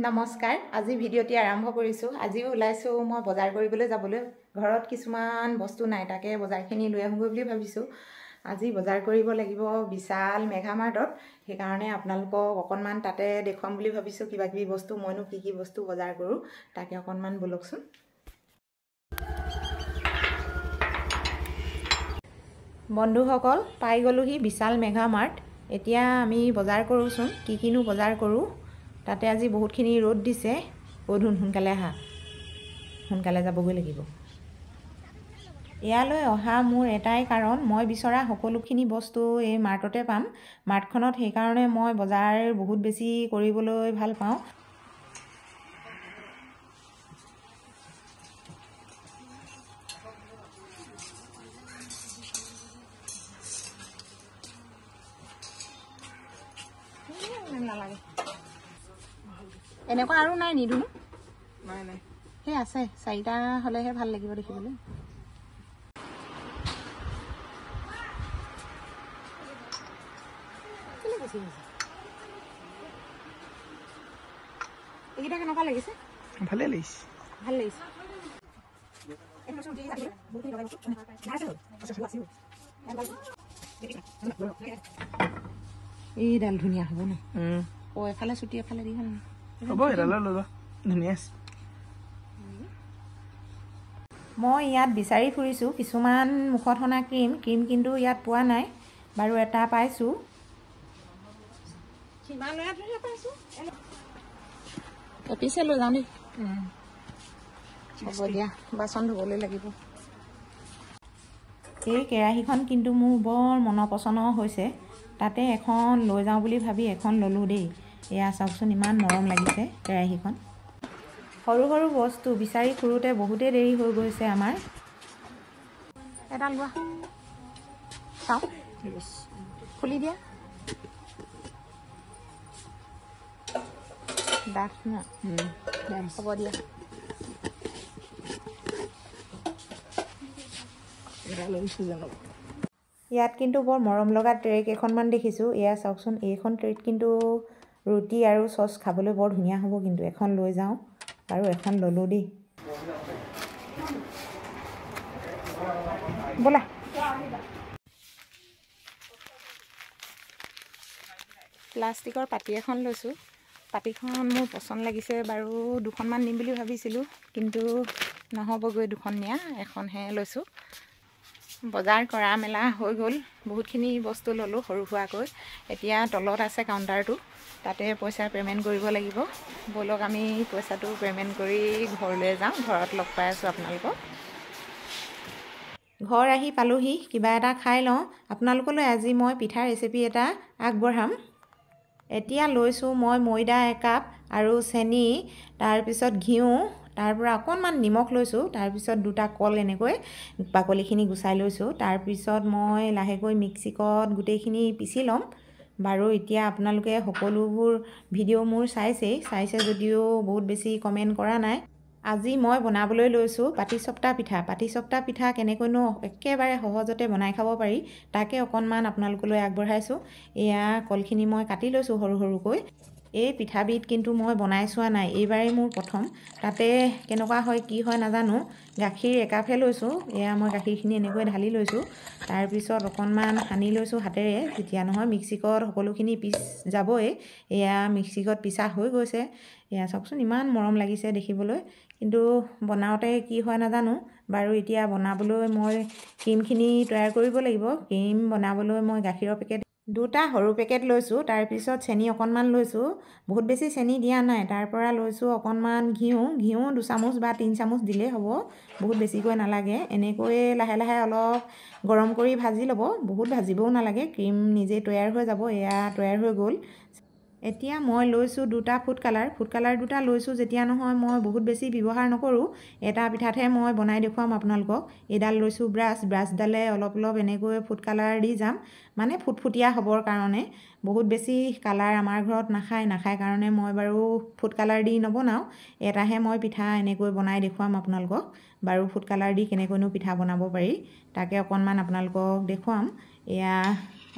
নমস্কাৰ আজি ভিডিঅ'টি আৰম্ভ কৰিছোঁ আজিও ওলাইছোঁ মই বজাৰ কৰিবলৈ যাবলৈ ঘৰত কিছুমান বস্তু নাই তাকে বজাৰখিনি লৈ আহোঁগৈ বুলি ভাবিছোঁ আজি বজাৰ কৰিব লাগিব বিশাল মেঘামাৰ্টত সেইকাৰণে আপোনালোকক অকণমান তাতে দেখুৱাম বুলি ভাবিছোঁ কিবা কিবি বস্তু মইনো কি কি বস্তু বজাৰ কৰোঁ তাকে অকণমান বলকচোন বন্ধুসকল পাই গ'লোহি বিশাল মেঘামাৰ্ট এতিয়া আমি বজাৰ কৰোঁচোন কি কিনো বজাৰ কৰোঁ তাতে আজি বহুতখিনি ৰ'দ দিছে গধুন সোনকালে আহা সোনকালে যাবগৈ লাগিব ইয়ালৈ অহা মোৰ এটাই কাৰণ মই বিচৰা সকলোখিনি বস্তু এই মাৰ্টতে পাম মাৰ্টখনত সেইকাৰণে মই বজাৰ বহুত বেছি কৰিবলৈ ভাল পাওঁ নালাগে এনেকুৱা আৰু নাই নিদো নাই নাই সেই আছে চাৰিটা হ'লেহে ভাল লাগিব দেখিবলৈ এইকেইটা কেনেকুৱা লাগিছে ভালেই লাগিছে ভাল লাগিছে এইডাল ধুনীয়া হ'ব ন অ' এফালে চুটি এফালে দি হ'ল নে মই ইয়াত বিচাৰি ফুৰিছোঁ কিছুমান মুখত সনা ক্ৰীম ক্ৰীম কিন্তু ইয়াত পোৱা নাই বাৰু এটা পাইছোঁ পিছে লৈ যাওঁ হ'ব দিয়া বাচন ধুবলৈ এই কেৰাহীখন কিন্তু মোৰ বৰ মনৰ পচন্দ হৈছে তাতে এখন লৈ যাওঁ বুলি ভাবি এখন ল'লোঁ দেই এয়া চাওকচোন ইমান মৰম লাগিছে কেৰাহীখন সৰু সৰু বস্তু বিচাৰি ফুৰোঁতে বহুতেই দেৰি হৈ গৈছে আমাৰ এডাল লোৱা চাওঁ খুলি দিয়া ডাঠ ন হ'ব দিয়া ইয়াত কিন্তু বৰ মৰম লগা ট্ৰেক এখনমান দেখিছোঁ এয়া চাওকচোন এইখন ট্ৰেক কিন্তু ৰুটি আৰু চচ খাবলৈ বৰ ধুনীয়া হ'ব কিন্তু এখন লৈ যাওঁ আৰু এখন ল'লোঁ দেই ব'লা প্লাষ্টিকৰ পাতি এখন লৈছোঁ পাতিখন মোৰ পচন্দ লাগিছে বাৰু দুখনমান নিম বুলি ভাবিছিলোঁ কিন্তু নহ'বগৈ দুখন নিয়া এখনহে লৈছোঁ বজাৰ কৰা মেলা হৈ গ'ল বহুতখিনি বস্তু ল'লোঁ সৰু সুৰাকৈ এতিয়া তলত আছে কাউণ্টাৰটো তাতে পইচা পে'মেণ্ট কৰিব লাগিব ব'লক আমি পইচাটো পে'মেণ্ট কৰি ঘৰলৈ যাওঁ ঘৰত লগ পাই আছোঁ আপোনালোকক ঘৰ আহি পালোহি কিবা এটা খাই লওঁ আপোনালোকলৈ আজি মই পিঠা ৰেচিপি এটা আগবঢ়াম এতিয়া লৈছোঁ মই ময়দা একাপ আৰু চেনি তাৰপিছত ঘিউ তাৰ পৰা অকণমান নিমখ লৈছোঁ তাৰপিছত দুটা কল এনেকৈ বাকলিখিনি গুচাই লৈছোঁ তাৰপিছত মই লাহেকৈ মিক্সিকত গোটেইখিনি পিচি ল'ম বাৰু এতিয়া আপোনালোকে সকলোবোৰ ভিডিঅ' মোৰ চাইছেই চাইছে যদিও বহুত বেছি কমেণ্ট কৰা নাই আজি মই বনাবলৈ লৈছোঁ পাতিচপ্তা পিঠা পাতিচপ্তা পিঠা কেনেকৈনো একেবাৰে সহজতে বনাই খাব পাৰি তাকে অকণমান আপোনালোকলৈ আগবঢ়াইছোঁ এয়া কলখিনি মই কাটি লৈছোঁ সৰু সৰুকৈ এই পিঠাবিধ কিন্তু মই বনাই চোৱা নাই এইবাৰেই মোৰ প্ৰথম তাতে কেনেকুৱা হয় কি হয় নাজানো গাখীৰ একাফে লৈছোঁ এয়া মই গাখীৰখিনি এনেকৈ ঢালি লৈছোঁ তাৰপিছত অকণমান সানি লৈছোঁ হাতেৰে তেতিয়া নহয় মিক্সিকত সকলোখিনি পিচ যাবই এয়া মিক্সিকত পিছা হৈ গৈছে এয়া চাওকচোন ইমান মৰম লাগিছে দেখিবলৈ কিন্তু বনাওঁতে কি হয় নাজানো বাৰু এতিয়া বনাবলৈ মই ক্ৰীমখিনি তৈয়াৰ কৰিব লাগিব ক্ৰীম বনাবলৈ মই গাখীৰৰ পেকেট দুটা সৰু পেকেট লৈছোঁ তাৰপিছত চেনি অকণমান লৈছোঁ বহুত বেছি চেনি দিয়া নাই তাৰ পৰা লৈছোঁ অকণমান ঘিউ ঘিউ দুচামুচ বা তিনি চামুচ দিলেই হ'ব বহুত বেছিকৈ নালাগে এনেকৈয়ে লাহে লাহে অলপ গৰম কৰি ভাজি ল'ব বহুত ভাজিবও নালাগে ক্ৰীম নিজেই তৈয়াৰ হৈ যাব এয়া তৈয়াৰ হৈ গ'ল এতিয়া মই লৈছোঁ দুটা ফুড কালাৰ ফুড কালাৰ দুটা লৈছোঁ যেতিয়া নহয় মই বহুত বেছি ব্যৱহাৰ নকৰোঁ এটা পিঠাতহে মই বনাই দেখুৱাম আপোনালোকক এইডাল লৈছোঁ ব্ৰাছ ব্ৰাছডালে অলপ অলপ এনেকৈ ফুড কালাৰ দি যাম মানে ফুটফুটীয়া হ'বৰ কাৰণে বহুত বেছি কালাৰ আমাৰ ঘৰত নাখায় নাখায় কাৰণে মই বাৰু ফুড কালাৰ দি নবনাওঁ এটাহে মই পিঠা এনেকৈ বনাই দেখুৱাম আপোনালোকক বাৰু ফুড কালাৰ দি কেনেকৈনো পিঠা বনাব পাৰি তাকে অকণমান আপোনালোকক দেখুৱাম এয়া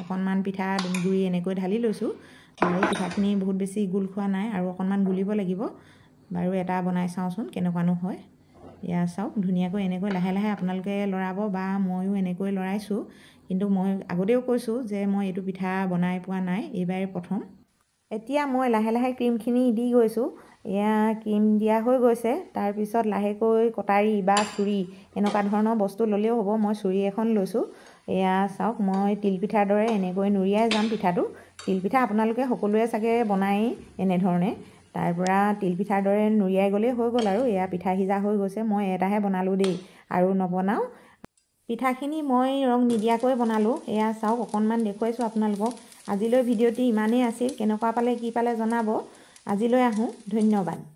অকণমান পিঠা গুড়ি এনেকৈ ঢালি লৈছোঁ আৰু পিঠাখিনি বহুত বেছি গোল খোৱা নাই আৰু অকণমান গুলিব লাগিব বাৰু এটা বনাই চাওঁচোন কেনেকুৱানো হয় এয়া চাওক ধুনীয়াকৈ এনেকৈ লাহে লাহে আপোনালোকে লৰাব বা ময়ো এনেকৈ লৰাইছোঁ কিন্তু মই আগতেও কৈছোঁ যে মই এইটো পিঠা বনাই পোৱা নাই এইবাৰ প্ৰথম এতিয়া মই লাহে লাহে ক্ৰীমখিনি দি গৈছোঁ এয়া ক্ৰীম দিয়া হৈ গৈছে তাৰপিছত লাহেকৈ কটাৰী বা চুৰি এনেকুৱা ধৰণৰ বস্তু ল'লেও হ'ব মই চুৰি এখন লৈছোঁ এয়া চাওক মই তিলপিঠাৰ দৰে এনেকৈ নুৰিয়াই যাম পিঠাটো তিলপিঠা আপোনালোকে সকলোৱে চাগে বনায়েই এনেধৰণে তাৰপৰা তিলপিঠাৰ দৰে নুৰিয়াই গ'লেই হৈ গ'ল আৰু এয়া পিঠা সিজা হৈ গৈছে মই এটাহে বনালোঁ দেই আৰু নবনাওঁ পিঠাখিনি মই ৰং নিদিয়াকৈ বনালোঁ এয়া চাওক অকণমান দেখুৱাইছোঁ আপোনালোকক আজিলৈ ভিডিঅ'টি ইমানেই আছিল কেনেকুৱা পালে কি পালে জনাব আজিলৈ আহোঁ ধন্যবাদ